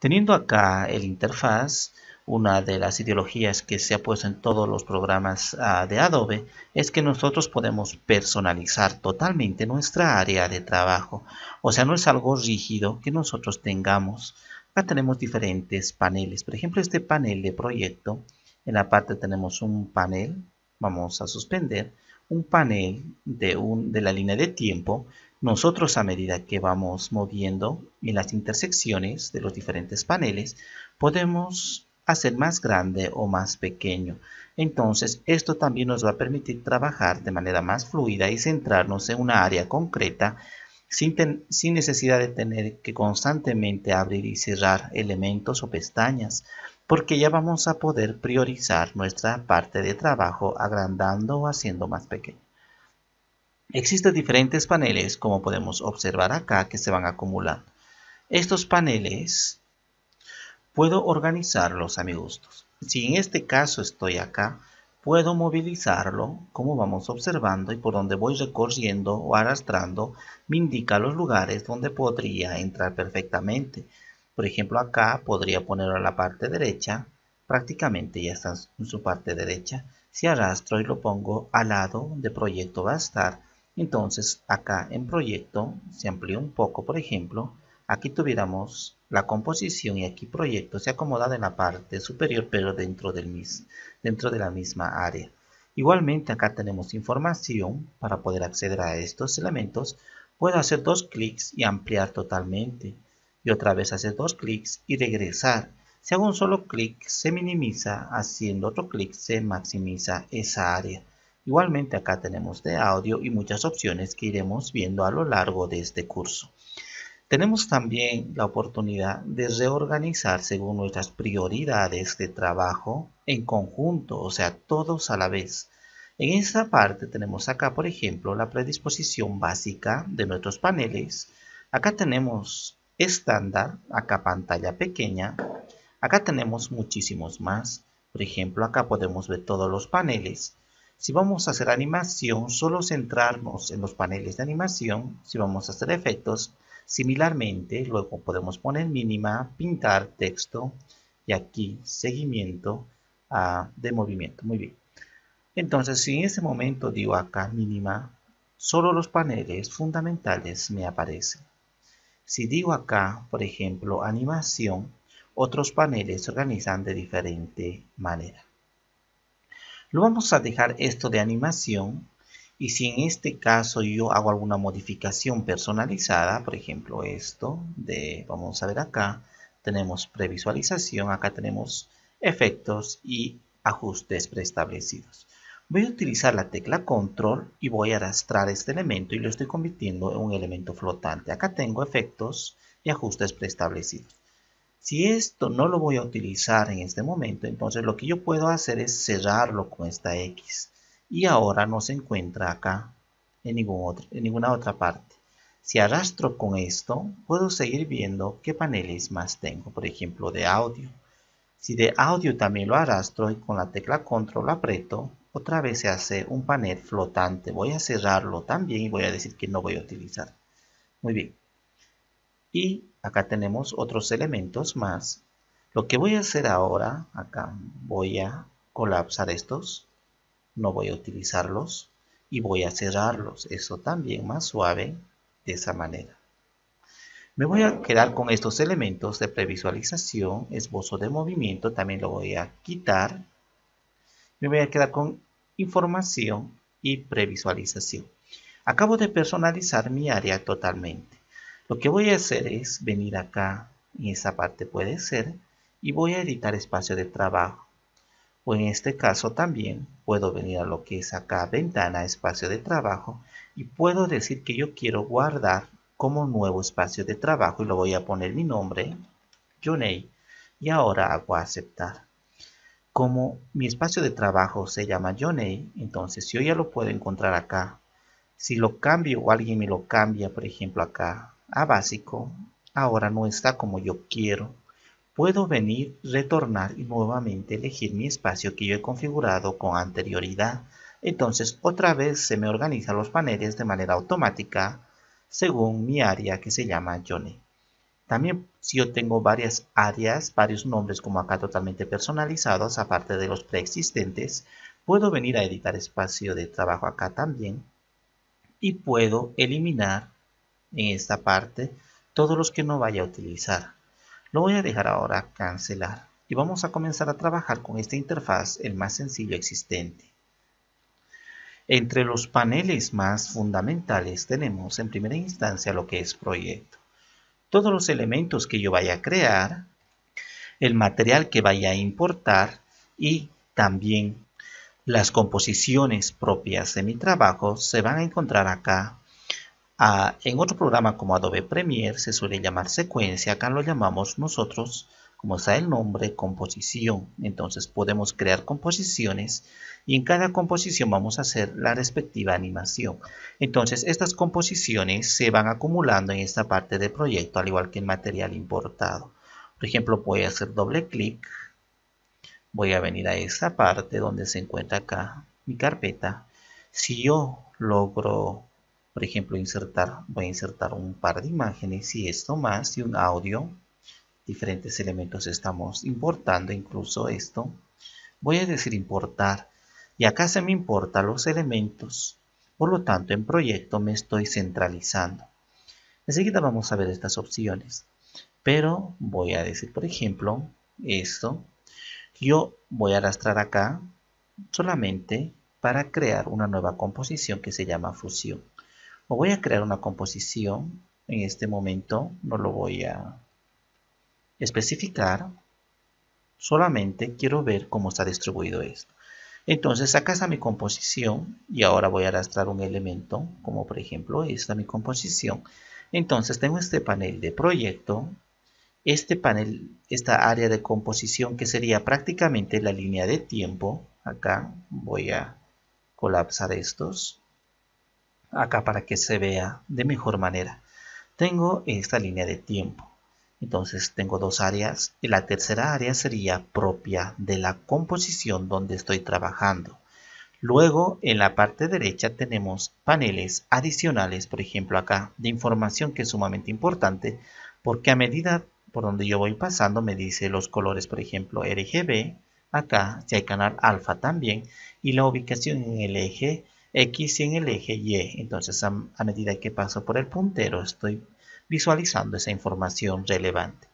Teniendo acá el interfaz, una de las ideologías que se ha puesto en todos los programas ah, de Adobe es que nosotros podemos personalizar totalmente nuestra área de trabajo. O sea, no es algo rígido que nosotros tengamos. Acá tenemos diferentes paneles. Por ejemplo, este panel de proyecto. En la parte tenemos un panel, vamos a suspender, un panel de, un, de la línea de tiempo nosotros a medida que vamos moviendo en las intersecciones de los diferentes paneles, podemos hacer más grande o más pequeño. Entonces, esto también nos va a permitir trabajar de manera más fluida y centrarnos en una área concreta sin, necesidad de tener que constantemente abrir y cerrar elementos o pestañas, porque ya vamos a poder priorizar nuestra parte de trabajo agrandando o haciendo más pequeño. Existen diferentes paneles, como podemos observar acá, que se van acumulando. Estos paneles puedo organizarlos a mi gusto. Si en este caso estoy acá, puedo movilizarlo, como vamos observando, y por donde voy recorriendo o arrastrando, me indica los lugares donde podría entrar perfectamente. Por ejemplo, acá podría ponerlo a la parte derecha, prácticamente ya está en su parte derecha. Si arrastro y lo pongo al lado de proyecto va a estar entonces, acá en proyecto, se amplió un poco, por ejemplo, aquí tuviéramos la composición y aquí proyecto se acomoda en la parte superior, pero dentro, del mis, dentro de la misma área. Igualmente, acá tenemos información para poder acceder a estos elementos. Puedo hacer dos clics y ampliar totalmente. Y otra vez hacer dos clics y regresar. Si hago un solo clic, se minimiza, haciendo otro clic se maximiza esa área. Igualmente acá tenemos de audio y muchas opciones que iremos viendo a lo largo de este curso. Tenemos también la oportunidad de reorganizar según nuestras prioridades de trabajo en conjunto, o sea, todos a la vez. En esta parte tenemos acá, por ejemplo, la predisposición básica de nuestros paneles. Acá tenemos estándar, acá pantalla pequeña. Acá tenemos muchísimos más. Por ejemplo, acá podemos ver todos los paneles. Si vamos a hacer animación, solo centrarnos en los paneles de animación. Si vamos a hacer efectos, similarmente, luego podemos poner mínima, pintar texto y aquí seguimiento ah, de movimiento. Muy bien. Entonces, si en ese momento digo acá mínima, solo los paneles fundamentales me aparecen. Si digo acá, por ejemplo, animación, otros paneles se organizan de diferente manera. Lo vamos a dejar esto de animación y si en este caso yo hago alguna modificación personalizada, por ejemplo esto, de, vamos a ver acá, tenemos previsualización, acá tenemos efectos y ajustes preestablecidos. Voy a utilizar la tecla control y voy a arrastrar este elemento y lo estoy convirtiendo en un elemento flotante. Acá tengo efectos y ajustes preestablecidos. Si esto no lo voy a utilizar en este momento, entonces lo que yo puedo hacer es cerrarlo con esta X. Y ahora no se encuentra acá en, ninguna otra parte. Si arrastro con esto, puedo seguir viendo qué paneles más tengo, por ejemplo de audio. Si de audio también lo arrastro y con la tecla control aprieto, otra vez se hace un panel flotante. Voy a cerrarlo también y voy a decir que no voy a utilizar. Muy bien. Y acá tenemos otros elementos más lo que voy a hacer ahora acá voy a colapsar estos no voy a utilizarlos y voy a cerrarlos eso también más suave de esa manera me voy a quedar con estos elementos de previsualización esbozo de movimiento también lo voy a quitar me voy a quedar con información y previsualización acabo de personalizar mi área totalmente lo que voy a hacer es venir acá, en esa parte puede ser, y voy a editar espacio de trabajo. O en este caso también puedo venir a lo que es acá, ventana, espacio de trabajo, y puedo decir que yo quiero guardar como nuevo espacio de trabajo y lo voy a poner mi nombre, Johnny, y ahora hago aceptar. Como mi espacio de trabajo se llama Yoney, entonces yo ya lo puedo encontrar acá. Si lo cambio o alguien me lo cambia, por ejemplo acá, a básico, ahora no está como yo quiero. Puedo venir, retornar y nuevamente elegir mi espacio que yo he configurado con anterioridad. Entonces otra vez se me organizan los paneles de manera automática según mi área que se llama Johnny. También si yo tengo varias áreas, varios nombres como acá totalmente personalizados, aparte de los preexistentes, puedo venir a editar espacio de trabajo acá también y puedo eliminar en esta parte todos los que no vaya a utilizar. Lo voy a dejar ahora cancelar y vamos a comenzar a trabajar con esta interfaz el más sencillo existente. Entre los paneles más fundamentales tenemos en primera instancia lo que es proyecto. Todos los elementos que yo vaya a crear, el material que vaya a importar y también las composiciones propias de mi trabajo se van a encontrar acá en otro programa como Adobe Premiere se suele llamar secuencia, acá lo llamamos nosotros, como está el nombre, composición. Entonces podemos crear composiciones y en cada composición vamos a hacer la respectiva animación. Entonces estas composiciones se van acumulando en esta parte del proyecto, al igual que el material importado. Por ejemplo, voy a hacer doble clic, voy a venir a esta parte donde se encuentra acá mi carpeta. Si yo logro por ejemplo, insertar, voy a insertar un par de imágenes y esto más y un audio. Diferentes elementos estamos importando, incluso esto. Voy a decir importar y acá se me importan los elementos. Por lo tanto, en proyecto me estoy centralizando. Enseguida vamos a ver estas opciones. Pero voy a decir, por ejemplo, esto. Yo voy a arrastrar acá solamente para crear una nueva composición que se llama fusión o voy a crear una composición en este momento no lo voy a especificar solamente quiero ver cómo está distribuido esto entonces acá está mi composición y ahora voy a arrastrar un elemento como por ejemplo esta mi composición entonces tengo este panel de proyecto este panel, esta área de composición que sería prácticamente la línea de tiempo acá voy a colapsar estos acá para que se vea de mejor manera. Tengo esta línea de tiempo. Entonces tengo dos áreas y la tercera área sería propia de la composición donde estoy trabajando. Luego en la parte derecha tenemos paneles adicionales, por ejemplo acá, de información que es sumamente importante porque a medida por donde yo voy pasando me dice los colores, por ejemplo RGB, acá si hay canal alfa también y la ubicación en el eje X en el eje Y. E. Entonces, a, a medida que paso por el puntero, estoy visualizando esa información relevante.